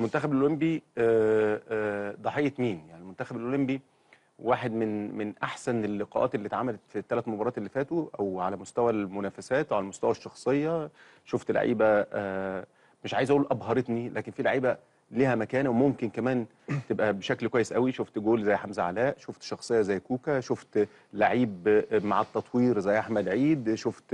المنتخب الاولمبي آه، آه، ضحيه مين يعني المنتخب الاولمبي واحد من من احسن اللقاءات اللي اتعملت في الثلاث مباريات اللي فاتوا او على مستوى المنافسات وعلى مستوى الشخصيه شفت لعيبه آه، مش عايز اقول ابهرتني لكن في لعيبه ليها مكانه وممكن كمان تبقى بشكل كويس قوي شفت جول زي حمزه علاء شفت شخصيه زي كوكا شفت لعيب مع التطوير زي احمد عيد شفت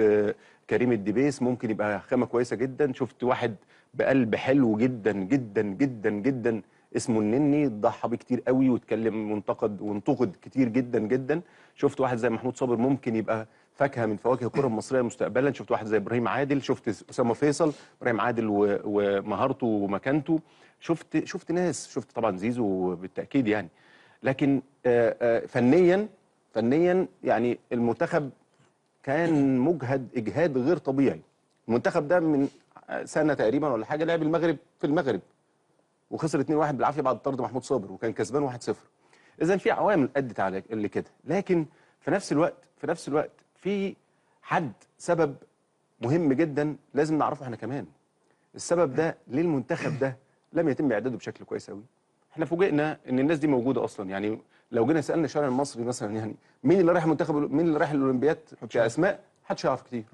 كريم الدبيس ممكن يبقى خامه كويسه جدا شفت واحد بقلب حلو جدا جدا جدا جدا اسمه النني ضحى بيه كتير قوي واتكلم وانتقد وانتقد كتير جدا جدا شفت واحد زي محمود صابر ممكن يبقى فاكهه من فواكه الكره المصريه مستقبلا شفت واحد زي ابراهيم عادل شفت اسامه فيصل ابراهيم عادل ومهارته ومكانته شفت شفت ناس شفت طبعا زيزو بالتاكيد يعني لكن آه، آه، فنيا فنيا يعني المنتخب كان مجهد اجهاد غير طبيعي المنتخب ده من سنه تقريبا ولا حاجه لعب المغرب في المغرب وخسر 2-1 بالعافيه بعد طرد محمود صابر وكان كسبان 1-0 اذا في عوامل ادت على اللي كده لكن في نفس الوقت في نفس الوقت في حد سبب مهم جدا لازم نعرفه احنا كمان السبب ده ليه المنتخب ده لم يتم اعداده بشكل كويس قوي احنا فوجئنا ان الناس دي موجوده اصلا يعني لو جينا سالنا الشارع المصري مثلا يعني مين اللي رايح منتخب مين اللي رايح الاولمبيات كاسماء محدش يعرف كتير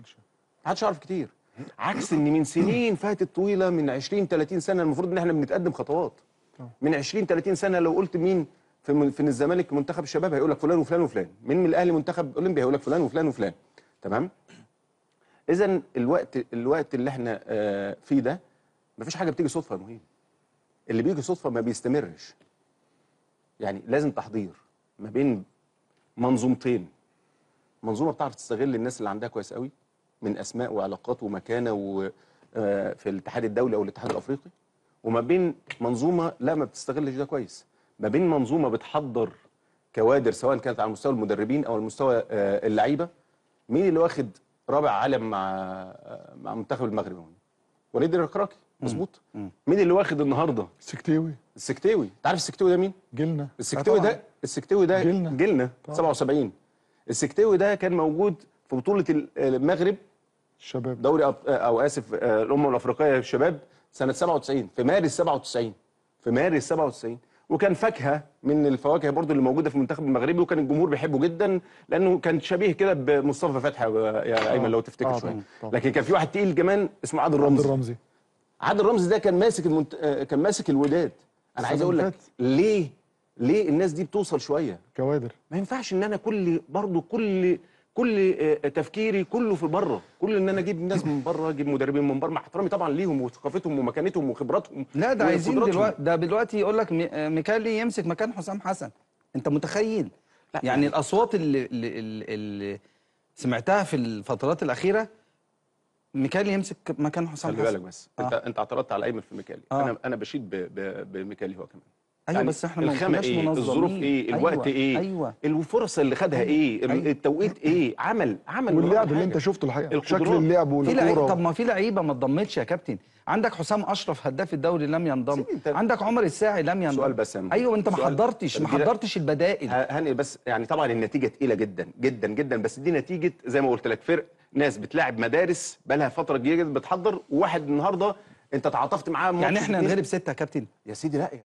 محدش يعرف كتير عكس ان من سنين فاتت طويله من 20 30 سنه المفروض ان احنا بنتقدم خطوات آه. من 20 30 سنه لو قلت مين في في الزمالك منتخب الشباب هيقول لك فلان وفلان وفلان من الاهلي منتخب اولمبي هيقول لك فلان وفلان وفلان تمام اذا الوقت الوقت اللي احنا آه، فيه ده مفيش حاجه بتيجي صدفه يا مهم اللي بيجي صدفه ما بيستمرش يعني لازم تحضير ما بين منظومتين منظومه بتعرف تستغل الناس اللي عندها كويس قوي من اسماء وعلاقات ومكانه آه، في الاتحاد الدولي او الاتحاد الافريقي وما بين منظومه لا ما بتستغلش ده كويس ما بين منظومه بتحضر كوادر سواء كانت على مستوى المدربين او المستوى آه، اللعيبه مين اللي واخد رابع عالم مع آه، مع منتخب المغرب هنا وليد الركراكي مظبوط مين اللي واخد النهارده السكتاوي السكتاوي انت عارف السكتاوي ده مين جيلنا السكتاوي ده السكتاوي ده جيلنا جيلنا 77 السكتاوي ده كان موجود في بطوله المغرب الشباب دوري أب... آه، او اسف آه، الامم الافريقيه للشباب سنه 97 في مارس 97 في مارس 97 وكان فاكهه من الفواكه برضو اللي موجوده في المنتخب المغربي وكان الجمهور بيحبه جدا لانه كان شبيه كده بمصطفى فتحي آه، يا ايمن لو تفتكر آه شويه لكن كان في واحد تقيل كمان اسمه عادل رمزي عادل رمزي عادل رمزي ده كان ماسك المنت... كان ماسك الوداد انا عايز اقول لك ليه ليه الناس دي بتوصل شويه كوادر ما ينفعش ان انا كل برضو كل كل آه، تفكيري كله في بره كل ان انا اجيب ناس من بره اجيب مدربين من بره مع احترامي طبعا ليهم وثقافتهم ومكانتهم وخبراتهم لا ده عايزين دلوقتي ده دلوقتي يقول لك آه، ميكالي يمسك مكان حسام حسن انت متخيل يعني الاصوات اللي, اللي, اللي سمعتها في الفترات الاخيره ميكالي يمسك مكان حسام حسن خلي بالك بس آه. انت انت اعترضت على ايمن في ميكالي آه. انا انا بشيد بميكالي هو كمان ايوه يعني بس احنا الخامه ايه الظروف ايه الوقت أيوة ايه أيوة الفرص اللي خدها أيوة ايه أيوة التوقيت ايه عمل عمل واللعب اللي انت شفته الحقيقه شكل اللعب والكوره طب ما في لعيبه ما اتضمتش يا كابتن عندك حسام اشرف هداف الدوري لم ينضم عندك عمر الساعي لم ينضم سؤال بس ايوه انت ما حضرتش ما حضرتش البدائل هاني بس يعني طبعا النتيجه تقيله جدا جدا جدا بس دي نتيجه زي ما قلت لك فرق ناس بتلاعب مدارس بقالها فتره كبيره بتحضر وواحد النهارده انت تعاطفت معاه يعني احنا نغلب سته يا كابتن يا سيدي لا